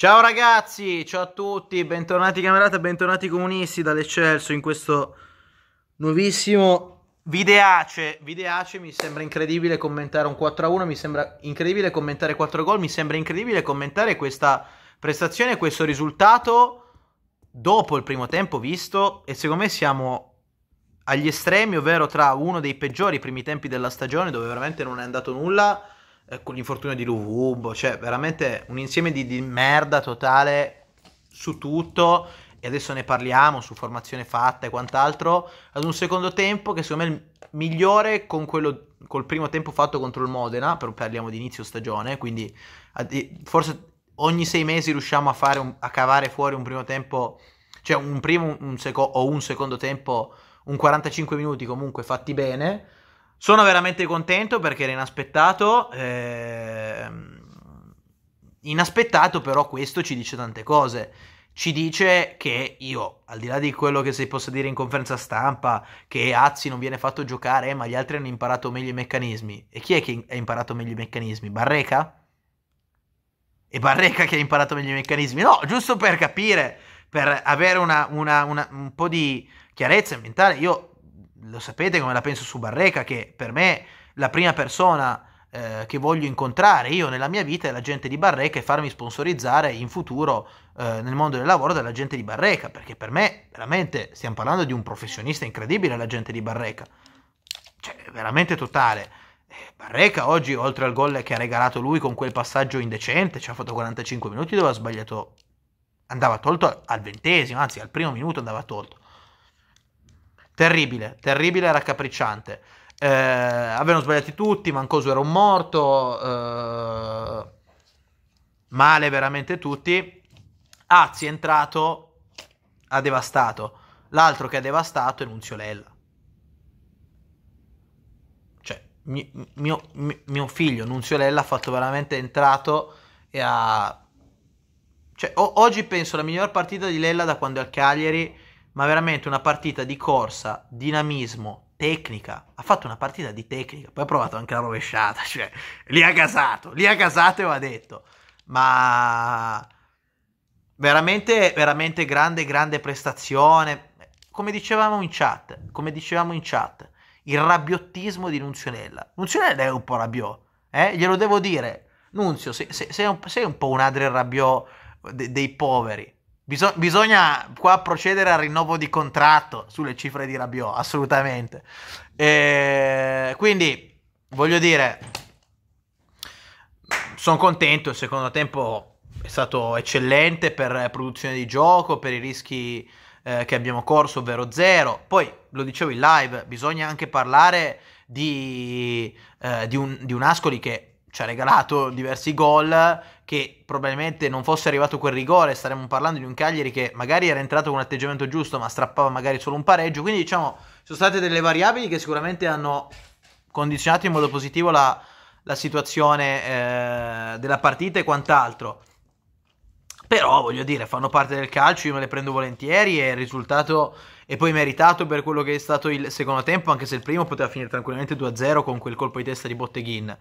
Ciao ragazzi, ciao a tutti, bentornati camerata, bentornati comunisti dall'Eccelso in questo nuovissimo videace. Videace mi sembra incredibile commentare un 4-1, mi sembra incredibile commentare 4 gol, mi sembra incredibile commentare questa prestazione, questo risultato dopo il primo tempo visto e secondo me siamo agli estremi, ovvero tra uno dei peggiori primi tempi della stagione dove veramente non è andato nulla eh, con l'infortunio di Luvumbo, cioè veramente un insieme di, di merda totale su tutto e adesso ne parliamo su formazione fatta e quant'altro, ad un secondo tempo che secondo me è il migliore con quello col primo tempo fatto contro il Modena, però parliamo di inizio stagione, quindi forse ogni sei mesi riusciamo a, un, a cavare fuori un primo tempo, cioè un primo un seco- o un secondo tempo, un 45 minuti comunque fatti bene, sono veramente contento perché era inaspettato. Ehm... Inaspettato, però, questo ci dice tante cose. Ci dice che io, al di là di quello che si possa dire in conferenza stampa, che Azzi non viene fatto giocare, ma gli altri hanno imparato meglio i meccanismi. E chi è che ha imparato meglio i meccanismi? Barreca? E Barreca che ha imparato meglio i meccanismi? No, giusto per capire, per avere una, una, una, un po' di chiarezza mentale. Io lo sapete come la penso su Barreca, che per me la prima persona eh, che voglio incontrare io nella mia vita è la gente di Barreca e farmi sponsorizzare in futuro eh, nel mondo del lavoro dalla gente di Barreca, perché per me veramente stiamo parlando di un professionista incredibile la gente di Barreca, cioè veramente totale. Eh, Barreca oggi, oltre al gol che ha regalato lui con quel passaggio indecente, ci ha fatto 45 minuti dove ha sbagliato, andava tolto al ventesimo, anzi al primo minuto andava tolto. Terribile, terribile, e raccapricciante. Eh, avevano sbagliati tutti, Mancoso era un morto, eh, male veramente tutti. Azzi è entrato, ha devastato. L'altro che ha devastato è Nunzio Lella. Cioè, mio, mio, mio figlio Nunzio Lella ha fatto veramente entrato e ha... Cioè, o- oggi penso la miglior partita di Lella da quando è al Cagliari ma veramente una partita di corsa, dinamismo, tecnica. Ha fatto una partita di tecnica, poi ha provato anche la rovesciata, cioè lì ha casato, lì ha casato e va detto. Ma veramente, veramente grande, grande prestazione. Come dicevamo in chat, come dicevamo in chat, il rabbiottismo di Nunzionella. Nunzionella è un po' rabbiò, eh? glielo devo dire. Nunzio, sei, sei, sei, un, sei un, po' un adre rabbiò de, dei poveri Biso- bisogna qua procedere al rinnovo di contratto sulle cifre di Rabiot, assolutamente. E quindi, voglio dire, sono contento, il secondo tempo è stato eccellente per produzione di gioco, per i rischi eh, che abbiamo corso, ovvero zero. Poi, lo dicevo in live, bisogna anche parlare di, eh, di, un, di un Ascoli che ci ha regalato diversi gol che probabilmente non fosse arrivato quel rigore, staremmo parlando di un Cagliari che magari era entrato con un atteggiamento giusto ma strappava magari solo un pareggio, quindi diciamo sono state delle variabili che sicuramente hanno condizionato in modo positivo la, la situazione eh, della partita e quant'altro. Però voglio dire, fanno parte del calcio, io me le prendo volentieri e il risultato è poi meritato per quello che è stato il secondo tempo, anche se il primo poteva finire tranquillamente 2-0 con quel colpo di testa di Botteghin.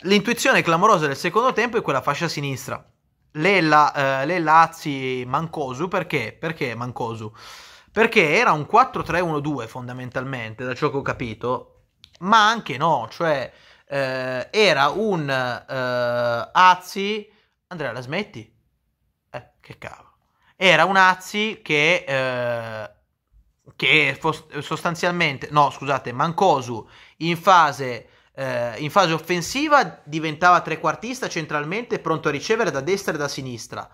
L'intuizione clamorosa del secondo tempo è quella fascia sinistra. Lella, eh, Lella Azzi Mancosu, perché? Perché Mancosu? Perché era un 4-3-1-2 fondamentalmente, da ciò che ho capito, ma anche no, cioè eh, era un eh, Azzi... Andrea la smetti? Eh, che cavolo. Era un Azzi che... Eh, che fos- sostanzialmente... No, scusate, Mancosu in fase eh, in fase offensiva diventava trequartista centralmente, pronto a ricevere da destra e da sinistra.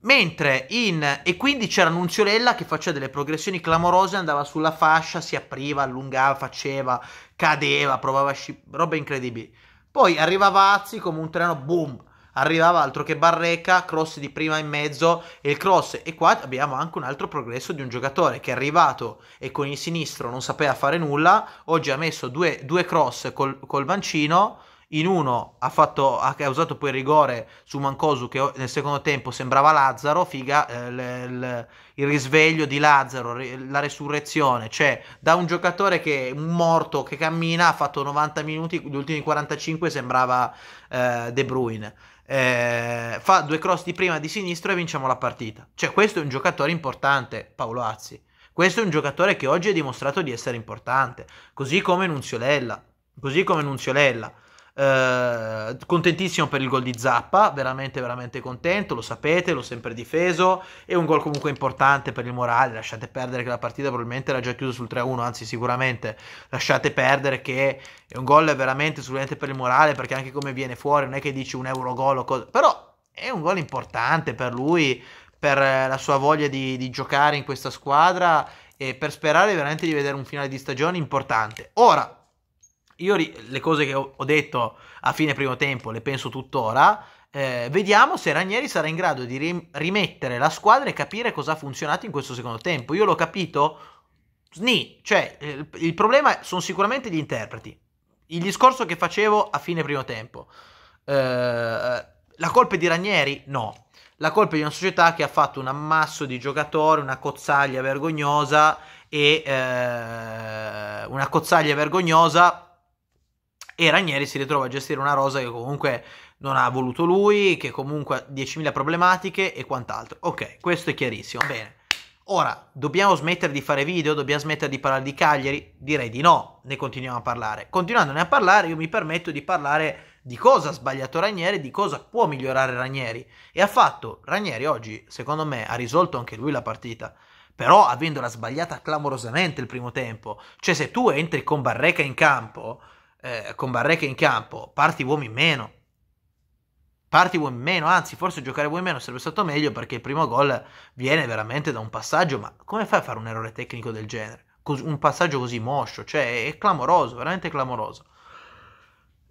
Mentre in... e quindi c'era Nunziolella che faceva delle progressioni clamorose, andava sulla fascia, si apriva, allungava, faceva, cadeva, provava sci... roba incredibile. Poi arrivava Azzi come un treno, boom, arrivava altro che Barreca, cross di prima in mezzo e il cross. E qua abbiamo anche un altro progresso di un giocatore che è arrivato e con il sinistro non sapeva fare nulla, oggi ha messo due, due cross col, col mancino in uno ha, fatto, ha, causato poi il rigore su Mancosu che nel secondo tempo sembrava Lazzaro, figa eh, l, l, il risveglio di Lazzaro, la resurrezione, cioè da un giocatore che è morto che cammina ha fatto 90 minuti, gli ultimi 45 sembrava eh, De Bruyne eh, fa due cross di prima di sinistra e vinciamo la partita. Cioè questo è un giocatore importante, Paolo Azzi. Questo è un giocatore che oggi ha dimostrato di essere importante, così come Nunziolella, così come Nunziolella. Eh, contentissimo per il gol di Zappa, veramente veramente contento, lo sapete, l'ho sempre difeso, è un gol comunque importante per il morale, lasciate perdere che la partita probabilmente era già chiusa sul 3-1, anzi sicuramente lasciate perdere che è un gol veramente sicuramente per il morale, perché anche come viene fuori non è che dici un euro gol o cosa, però è un gol importante per lui, per eh, la sua voglia di, di giocare in questa squadra e per sperare veramente di vedere un finale di stagione importante. Ora, io le cose che ho detto a fine primo tempo le penso tuttora. Eh, vediamo se Ranieri sarà in grado di rim- rimettere la squadra e capire cosa ha funzionato in questo secondo tempo. Io l'ho capito. Sni, cioè, il, il problema sono sicuramente gli interpreti. Il discorso che facevo a fine primo tempo. Eh, la colpa di Ranieri? No. La colpa è di una società che ha fatto un ammasso di giocatori, una cozzaglia vergognosa e eh, una cozzaglia vergognosa e Ranieri si ritrova a gestire una rosa che comunque non ha voluto lui, che comunque ha 10.000 problematiche e quant'altro. Ok, questo è chiarissimo, bene. Ora, dobbiamo smettere di fare video, dobbiamo smettere di parlare di Cagliari? Direi di no, ne continuiamo a parlare. Continuandone a parlare, io mi permetto di parlare di cosa ha sbagliato Ranieri, di cosa può migliorare Ranieri. E ha fatto, Ranieri oggi, secondo me, ha risolto anche lui la partita. Però avendola sbagliata clamorosamente il primo tempo. Cioè, se tu entri con Barreca in campo, eh, con Barreca in campo, parti uomo in meno. Parti uomo in meno, anzi forse giocare uomo in meno sarebbe stato meglio perché il primo gol viene veramente da un passaggio, ma come fai a fare un errore tecnico del genere? Cos- un passaggio così moscio, cioè è clamoroso, veramente clamoroso.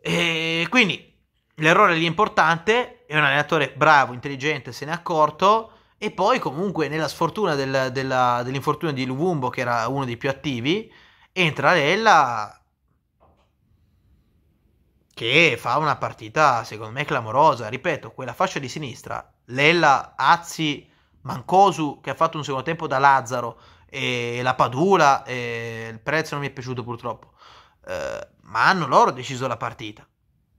E quindi l'errore lì è importante, è un allenatore bravo, intelligente, se n'è accorto e poi comunque nella sfortuna del, della, dell'infortunio di Luvumbo che era uno dei più attivi, entra Lella che fa una partita secondo me clamorosa, ripeto, quella fascia di sinistra, Lella, Azzi, Mancosu che ha fatto un secondo tempo da Lazzaro e la Padula e il prezzo non mi è piaciuto purtroppo. Eh, ma hanno loro deciso la partita.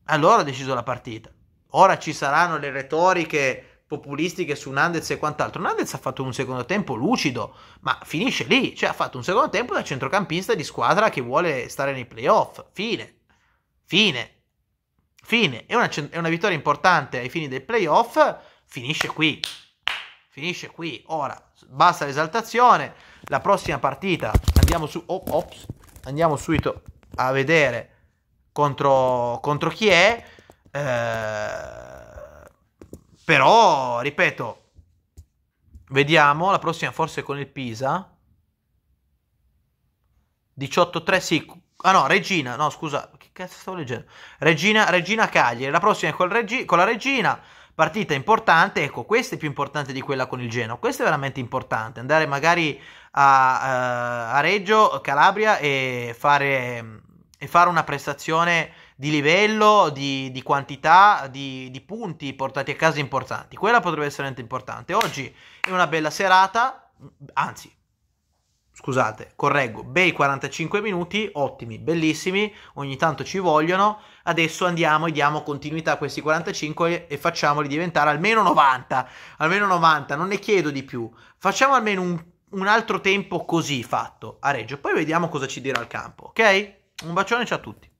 Hanno loro deciso la partita. Ora ci saranno le retoriche populistiche su Nandez e quant'altro. Nandez ha fatto un secondo tempo lucido, ma finisce lì, cioè ha fatto un secondo tempo da centrocampista di squadra che vuole stare nei playoff. Fine. Fine. Fine. È una, è una vittoria importante ai fini dei playoff. Finisce qui. Finisce qui. Ora, basta l'esaltazione. La prossima partita andiamo, su, oh, ops, andiamo subito a vedere contro, contro chi è. Eh, però, ripeto, vediamo la prossima forse con il Pisa. 18-3, sì. Ah no, Regina, no scusa, che cazzo stavo leggendo? Regina, Regina Cagliari, la prossima è con, Regi- con la Regina, partita importante, ecco, questa è più importante di quella con il Geno, questa è veramente importante, andare magari a, eh, a Reggio, Calabria e fare, e fare, una prestazione di livello, di, di quantità, di, di punti portati a casa importanti, quella potrebbe essere veramente importante. Oggi è una bella serata, anzi scusate, correggo, bei 45 minuti, ottimi, bellissimi, ogni tanto ci vogliono, adesso andiamo e diamo continuità a questi 45 e facciamoli diventare almeno 90, almeno 90, non ne chiedo di più, facciamo almeno un, un altro tempo così fatto a Reggio, poi vediamo cosa ci dirà il campo, ok? Un bacione ciao a tutti.